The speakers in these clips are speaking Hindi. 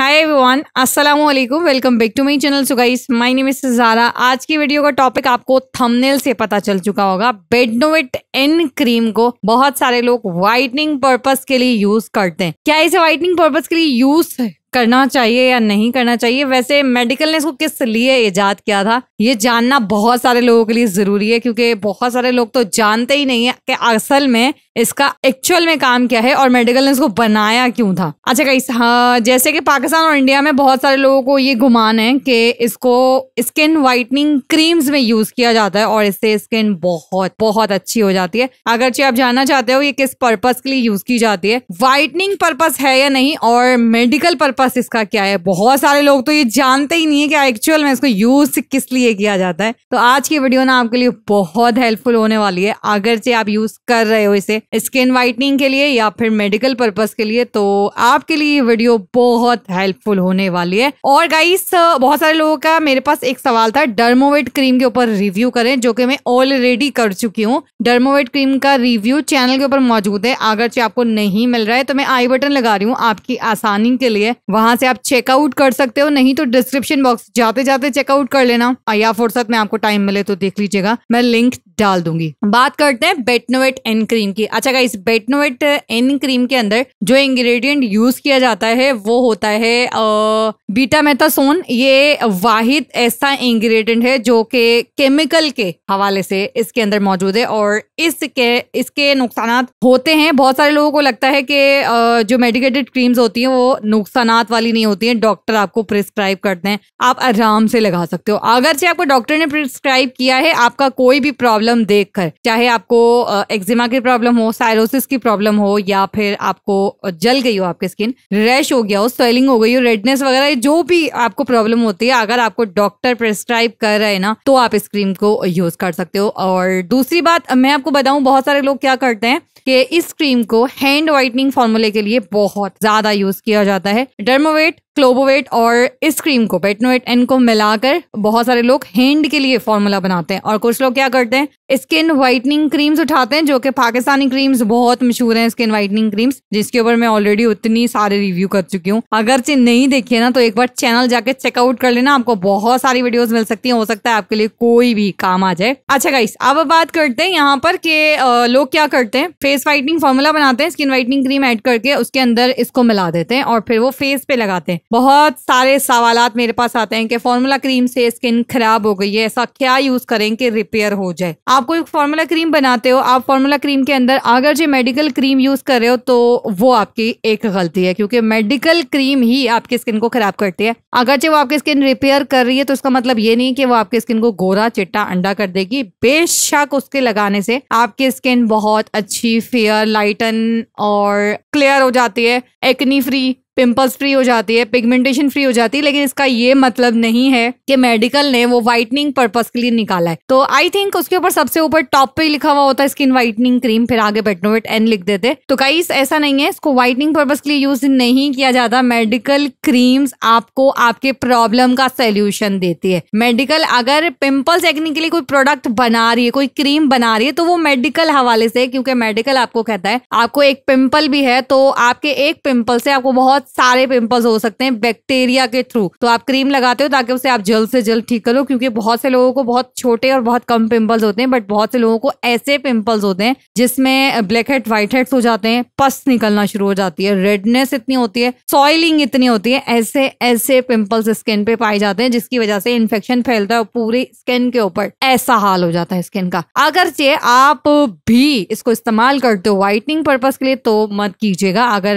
हाय एवरीवन अस्सलाम वालेकुम welcome back to my channel so guys my name is Zara आज की वीडियो का टॉपिक आपको थंबनेल से पता चल चुका होगा बेडनोविट एन क्रीम को बहुत सारे लोग व्हाइटनिंग पर्पस के लिए यूज करते हैं क्या इसे व्हाइटनिंग पर्पस के लिए यूज करना चाहिए या नहीं करना चाहिए वैसे मेडिकल ने इसको किस लिए ईजाद किया था ये जानना बहुत सारे लोगों के लिए ज़रूरी है क्योंकि बहुत सारे लोग तो जानते ही नहीं है कि असल में इसका एक्चुअल में काम क्या है और मेडिकल ने इसको बनाया क्यों था अच्छा कई हाँ जैसे कि पाकिस्तान और इंडिया में बहुत सारे लोगों को ये गुमान है कि इसको स्किन वाइटनिंग क्रीम्स में यूज किया जाता है और इससे स्किन बहुत बहुत अच्छी हो जाती है अगरचे आप जानना चाहते हो ये किस पर्पज के लिए यूज की जाती है वाइटनिंग पर्पज है या नहीं और मेडिकल पर्पज पर्पस इसका क्या है बहुत सारे लोग तो ये जानते ही नहीं है कि एक्चुअल में इसको यूज किस लिए किया जाता है तो आज की वीडियो ना आपके लिए बहुत हेल्पफुल होने वाली है अगर से आप यूज कर रहे हो इसे स्किन वाइटनिंग के लिए या फिर मेडिकल पर्पज के लिए तो आपके लिए ये वीडियो बहुत हेल्पफुल होने वाली है और गाइस बहुत सारे लोगों का मेरे पास एक सवाल था डर्मोवेट क्रीम के ऊपर रिव्यू करें जो कि मैं ऑलरेडी कर चुकी हूँ डर्मोवेट क्रीम का रिव्यू चैनल के ऊपर मौजूद है अगर आपको नहीं मिल रहा है तो मैं आई बटन लगा रही हूँ आपकी आसानी के लिए वहां से आप चेकआउट कर सकते हो नहीं तो डिस्क्रिप्शन बॉक्स जाते जाते चेकआउट कर लेना या फुर्सत में आपको टाइम मिले तो देख लीजिएगा मैं लिंक डाल दूंगी बात करते हैं बेटनोवेट एन क्रीम की अच्छा इस बेटनोवेट एन क्रीम के अंदर जो इंग्रेडिएंट यूज किया जाता है वो होता है बीटा मेथासोन ये वाहिद ऐसा इंग्रेडिएंट है जो कि केमिकल के हवाले से इसके अंदर मौजूद है और इसके इसके नुकसान होते हैं बहुत सारे लोगों को लगता है कि जो मेडिकेटेड क्रीम्स होती हैं वो नुकसान वाली नहीं होती हैं डॉक्टर आपको प्रिस्क्राइब करते हैं आप आराम से लगा सकते हो अगर से आपको डॉक्टर ने प्रिस्क्राइब किया है आपका कोई भी प्रॉब्लम प्रॉब्लम देखकर चाहे आपको एक्जिमा की प्रॉब्लम हो साइरोसिस की प्रॉब्लम हो या फिर आपको जल गई हो आपकी स्किन रैश हो गया हो स्वेलिंग हो गई हो रेडनेस वगैरह जो भी आपको प्रॉब्लम होती है अगर आपको डॉक्टर प्रेस्क्राइब कर रहे हैं ना तो आप इस क्रीम को यूज कर सकते हो और दूसरी बात मैं आपको बताऊं बहुत सारे लोग क्या करते हैं कि इस क्रीम को हैंड व्हाइटनिंग फॉर्मूले के लिए बहुत ज्यादा यूज किया जाता है डर्मोवेट क्लोबोवेट और इस क्रीम को पेटनोएट एन को मिलाकर बहुत सारे लोग हैंड के लिए फॉर्मूला बनाते हैं और कुछ लोग क्या करते हैं स्किन वाइटनिंग क्रीम्स उठाते हैं जो कि पाकिस्तानी क्रीम्स बहुत मशहूर हैं स्किन वाइटनिंग क्रीम्स जिसके ऊपर मैं ऑलरेडी उतनी सारे रिव्यू कर चुकी हूँ अगर चीज नहीं देखिए ना तो एक बार चैनल जाकर चेकआउट कर लेना आपको बहुत सारी वीडियोज मिल सकती है हो सकता है आपके लिए कोई भी काम आ जाए अच्छा गाइस अब बात करते हैं यहाँ पर के लोग क्या करते हैं फेस वाइटनिंग फॉर्मूला बनाते हैं स्किन वाइटनिंग क्रीम एड करके उसके अंदर इसको मिला देते हैं और फिर वो फेस पे लगाते हैं बहुत सारे सवाल मेरे पास आते हैं कि फॉर्मूला क्रीम से स्किन खराब हो गई है ऐसा क्या यूज करें कि रिपेयर हो जाए आपको कोई फॉर्मूला क्रीम बनाते हो आप फॉर्मूला क्रीम के अंदर अगर जो मेडिकल क्रीम यूज कर रहे हो तो वो आपकी एक गलती है क्योंकि मेडिकल क्रीम ही आपकी स्किन को खराब करती है अगर जो आपकी स्किन रिपेयर कर रही है तो उसका मतलब ये नहीं कि वो आपकी स्किन को गोरा चिट्टा अंडा कर देगी बेशक उसके लगाने से आपकी स्किन बहुत अच्छी फेयर लाइटन और क्लियर हो जाती है एक्नी फ्री पिंपल्स फ्री हो जाती है पिगमेंटेशन फ्री हो जाती है लेकिन इसका ये मतलब नहीं है कि मेडिकल ने वो व्हाइटनिंग पर्पज के लिए निकाला है तो आई थिंक उसके ऊपर सबसे ऊपर टॉप पे लिखा हुआ होता है स्किन व्हाइटनिंग क्रीम फिर आगे बेटनोवेट एन लिख देते तो कई ऐसा नहीं है इसको व्हाइटनिंग पर्पज के लिए यूज नहीं किया जाता मेडिकल क्रीम्स आपको आपके प्रॉब्लम का सोल्यूशन देती है मेडिकल अगर पिंपल्स एक्ने के लिए कोई प्रोडक्ट बना रही है कोई क्रीम बना रही है तो वो मेडिकल हवाले से क्योंकि मेडिकल आपको कहता है आपको एक पिंपल भी है तो आपके एक पिंपल से आपको बहुत सारे पिंपल्स हो सकते हैं बैक्टीरिया के थ्रू तो आप क्रीम लगाते हो ताकि उसे आप जल्द से जल्द ठीक करो क्योंकि बहुत से लोगों को बहुत छोटे और बहुत कम पिंपल्स होते हैं बट बहुत से लोगों को ऐसे पिंपल्स होते हैं जिसमें ब्लैक हेड व्हाइट हेड्स हो जाते हैं पस निकलना शुरू हो जाती है रेडनेस इतनी होती है सॉइलिंग इतनी होती है ऐसे ऐसे पिंपल्स स्किन पे पाए जाते हैं जिसकी वजह से इन्फेक्शन फैलता है पूरी स्किन के ऊपर ऐसा हाल हो जाता है स्किन का अगर अगरचे आप भी इसको इस्तेमाल करते हो व्हाइटनिंग पर्पज के लिए तो मत कीजिएगा अगर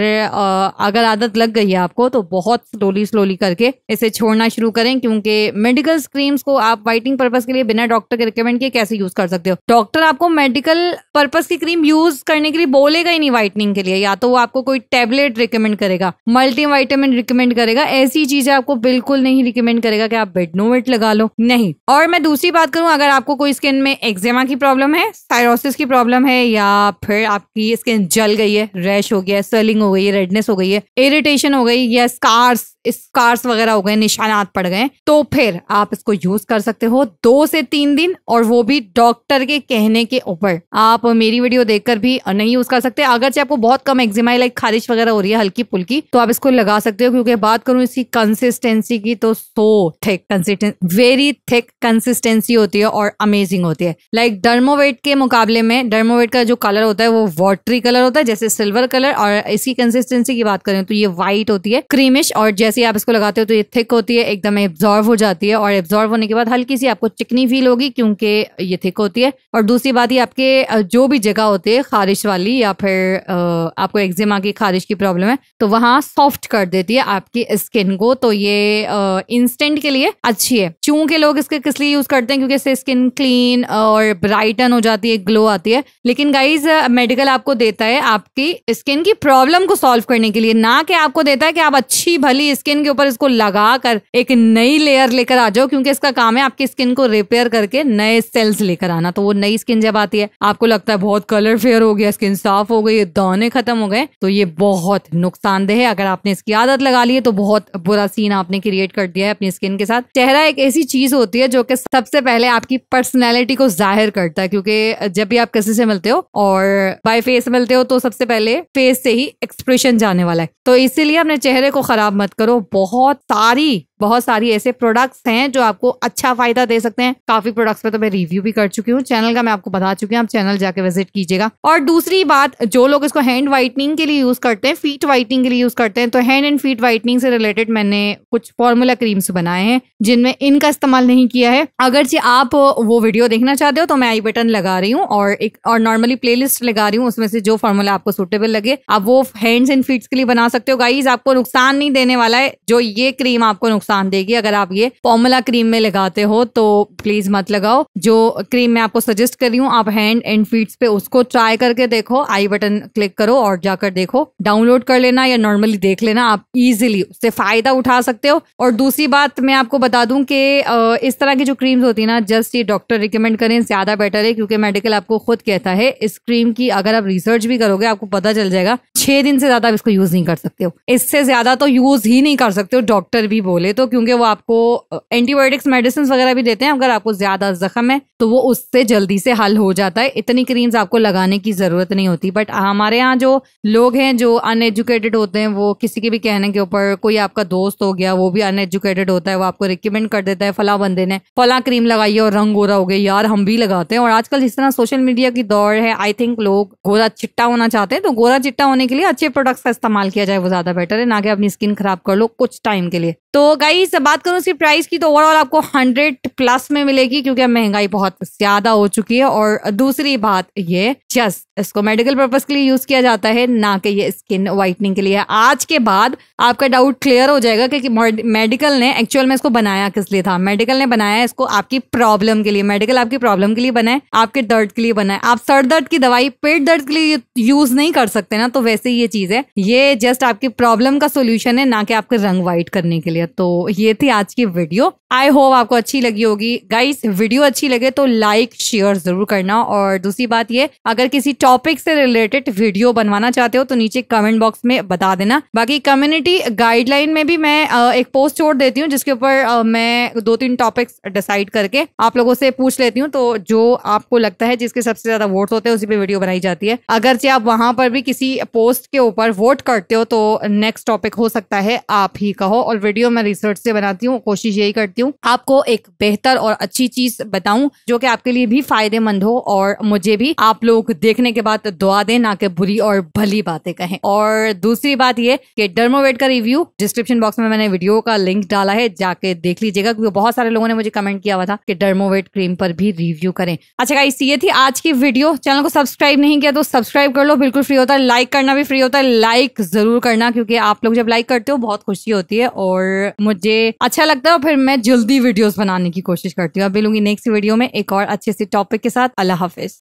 अगर आदत लग गई है आपको तो बहुत स्लोली स्लोली करके इसे छोड़ना शुरू करें क्योंकि मेडिकल क्रीम्स को आप वाइटिंग पर्पज के लिए बिना डॉक्टर के रिकमेंड किए कैसे यूज कर सकते हो डॉक्टर आपको मेडिकल पर्पज की क्रीम यूज करने के लिए बोलेगा ही नहीं वाइटनिंग के लिए या तो वो आपको कोई टेबलेट रिकमेंड करेगा मल्टी वाइटामिन रिकमेंड करेगा ऐसी चीजें आपको बिल्कुल नहीं रिकमेंड करेगा कि आप बेडनोवेट लगा लो नहीं और मैं दूसरी बात करूं अगर आपको कोई स्किन में एक्जेमा की प्रॉब्लम है साइरोसिस की प्रॉब्लम है या फिर आपकी स्किन जल गई है रैश हो गया है स्वेलिंग हो गई है रेडनेस हो गई है इरिटेशन हो गई या स्कार्स स्कार्स वगैरह हो गए निशानात पड़ गए तो फिर आप इसको यूज कर सकते हो दो से तीन दिन और वो भी डॉक्टर के कहने के ऊपर आप मेरी वीडियो देखकर भी नहीं यूज कर सकते अगर चाहे आपको बहुत कम एक्जिमा लाइक खारिश वगैरह हो रही है हल्की पुल्की तो आप इसको लगा सकते हो क्योंकि बात करूं इसकी कंसिस्टेंसी की तो so thick consistency very thick consistency होती है और अमेजिंग होती है लाइक डर्मोवेट के मुकाबले में डर्मोवेट का जो कलर होता है वो वॉटरी कलर होता है जैसे सिल्वर कलर और इसकी कंसिस्टेंसी की बात करें तो ये व्हाइट होती है क्रीमिश और जैसे जैसे ही आप इसको लगाते हो तो ये थिक होती है एकदम एब्जॉर्व हो जाती है और एब्जॉर्व होने के बाद हल्की सी आपको चिकनी फील होगी क्योंकि ये थिक होती है और दूसरी बात ये आपके जो भी जगह होती है खारिश वाली या फिर आपको एक्जिमा की खारिश की प्रॉब्लम है तो वहाँ सॉफ्ट कर देती है आपकी स्किन को तो ये इंस्टेंट के लिए अच्छी है चूंकि लोग इसके किस लिए यूज करते हैं क्योंकि इससे स्किन क्लीन और ब्राइटन हो जाती है ग्लो आती है लेकिन गाइज मेडिकल आपको देता है आपकी स्किन की प्रॉब्लम को सॉल्व करने के लिए ना कि आपको देता है कि आप अच्छी भली स्किन के ऊपर इसको लगा कर एक नई लेयर लेकर आ जाओ क्योंकि इसका काम है आपकी स्किन को रिपेयर करके नए सेल्स लेकर आना तो वो नई स्किन जब आती है आपको लगता है बहुत कलर फेयर हो गया स्किन साफ हो गई दौने खत्म हो गए तो ये बहुत नुकसानदेह है अगर आपने इसकी आदत लगा ली है तो बहुत बुरा सीन आपने क्रिएट कर दिया है अपनी स्किन के साथ चेहरा एक ऐसी चीज होती है जो कि सबसे पहले आपकी पर्सनैलिटी को जाहिर करता है क्योंकि जब भी आप किसी से मिलते हो और बाय फेस मिलते हो तो सबसे पहले फेस से ही एक्सप्रेशन जाने वाला है तो इसीलिए अपने चेहरे को खराब मत करो बहुत सारी बहुत सारी ऐसे प्रोडक्ट्स हैं जो आपको अच्छा फायदा दे सकते हैं काफी प्रोडक्ट्स पे तो मैं रिव्यू भी कर चुकी हूँ चैनल का मैं आपको बता चुकी हूँ आप चैनल जाके विजिट कीजिएगा और दूसरी बात जो लोग इसको हैंड व्हाइटनिंग के लिए यूज करते हैं फीट व्हाइटनिंग के लिए यूज करते हैं तो हैंड एंड फीट व्हाइटनिंग से रिलेटेड मैंने कुछ फॉर्मूला क्रीम्स बनाए हैं जिनमें इनका इस्तेमाल नहीं किया है अगर जी आप वो वीडियो देखना चाहते हो तो मैं आई बटन लगा रही हूँ और एक और नॉर्मली प्ले लगा रही हूँ उसमें से जो फॉर्मूला आपको सुटेबल लगे आप वो हैंड्स एंड फीट्स के लिए बना सकते हो गाइज आपको नुकसान नहीं देने वाला है जो ये क्रीम आपको नुकसान नुकसान देगी अगर आप ये फॉर्मूला क्रीम में लगाते हो तो प्लीज मत लगाओ जो क्रीम मैं आपको सजेस्ट कर रही हूँ आप हैंड एंड फीट पे उसको ट्राई करके देखो आई बटन क्लिक करो और जाकर देखो डाउनलोड कर लेना या नॉर्मली देख लेना आप इजिली उससे फायदा उठा सकते हो और दूसरी बात मैं आपको बता दूं कि इस तरह की जो क्रीम्स होती है ना जस्ट ये डॉक्टर रिकमेंड करें ज्यादा बेटर है क्योंकि मेडिकल आपको खुद कहता है इस क्रीम की अगर आप रिसर्च भी करोगे आपको पता चल जाएगा छह दिन से ज्यादा आप इसको यूज नहीं कर सकते हो इससे ज्यादा तो यूज ही नहीं कर सकते हो डॉक्टर भी बोले तो हो तो क्योंकि वो आपको एंटीबायोटिक्स मेडिसिन वगैरह भी देते हैं अगर आपको ज़्यादा ज़ख्म है तो वो उससे जल्दी से हल हो जाता है इतनी क्रीम्स आपको लगाने की ज़रूरत नहीं होती बट हमारे यहाँ जो लोग हैं जो अनएजुकेटेड होते हैं वो किसी के भी कहने के ऊपर कोई आपका दोस्त हो गया वो भी अनएजुकेटेड होता है वो आपको रिकमेंड कर देता है फला बंदे ने फला क्रीम लगाई और रंग गोरा हो गया यार हम भी लगाते हैं और आजकल जिस तरह सोशल मीडिया की दौड़ है आई थिंक लोग गोरा चिट्टा होना चाहते हैं तो गोरा चिट्टा होने के लिए अच्छे प्रोडक्ट्स का इस्तेमाल किया जाए वो ज़्यादा बेटर है ना कि अपनी स्किन खराब कर लो कुछ टाइम के लिए तो गाइस बात करूँ इसकी प्राइस की तो ओवरऑल आपको हंड्रेड प्लस में मिलेगी क्योंकि महंगाई बहुत ज्यादा हो चुकी है और दूसरी बात ये जस्ट इसको मेडिकल पर्पज के लिए यूज किया जाता है ना कि ये स्किन व्हाइटनिंग के लिए आज के बाद आपका डाउट क्लियर हो जाएगा कि मेडिकल ने एक्चुअल में इसको बनाया किस लिए था मेडिकल ने बनाया इसको आपकी प्रॉब्लम के लिए मेडिकल आपकी प्रॉब्लम के लिए बनाए आपके दर्द के लिए बनाए आप सर दर्द की दवाई पेट दर्द के लिए यूज नहीं कर सकते ना तो वैसे ये चीज है ये जस्ट आपकी प्रॉब्लम का सोल्यूशन है ना कि आपके रंग व्हाइट करने के लिए तो ये थी आज की वीडियो आई होप आपको अच्छी लगी लगी होगी गाइस वीडियो अच्छी लगे तो लाइक शेयर जरूर करना और दूसरी बात ये अगर किसी टॉपिक से रिलेटेड वीडियो बनवाना चाहते हो तो नीचे कमेंट बॉक्स में बता देना बाकी कम्युनिटी गाइडलाइन में भी मैं एक पोस्ट छोड़ देती हूँ जिसके ऊपर मैं दो तीन टॉपिक्स डिसाइड करके आप लोगों से पूछ लेती हूँ तो जो आपको लगता है जिसके सबसे ज्यादा वोट होते हैं उसी पर वीडियो बनाई जाती है अगर से आप वहां पर भी किसी पोस्ट के ऊपर वोट करते हो तो नेक्स्ट टॉपिक हो सकता है आप ही कहो और वीडियो मैं रिसर्च से बनाती हूँ कोशिश यही करती हूँ आपको एक बेहतर बेहतर और अच्छी चीज बताऊं जो कि आपके लिए भी फायदेमंद हो और मुझे भी आप लोग देखने के बाद दुआ दें ना कि बुरी और भली बातें कहें और दूसरी बात ये कि डर्मोवेट का रिव्यू डिस्क्रिप्शन बॉक्स में मैंने वीडियो का लिंक डाला है जाके देख लीजिएगा क्योंकि बहुत सारे लोगों ने मुझे कमेंट किया हुआ था कि डर्मोवेट क्रीम पर भी रिव्यू करें अच्छा गाइस ये थी आज की वीडियो चैनल को सब्सक्राइब नहीं किया तो सब्सक्राइब कर लो बिल्कुल फ्री होता है लाइक करना भी फ्री होता है लाइक जरूर करना क्योंकि आप लोग जब लाइक करते हो बहुत खुशी होती है और मुझे अच्छा लगता है और फिर मैं जल्दी वीडियोस बनाने की की कोशिश करती हूँ अब मिलूंगी नेक्स्ट वीडियो में एक और अच्छे से टॉपिक के साथ अल्लाह हाफिज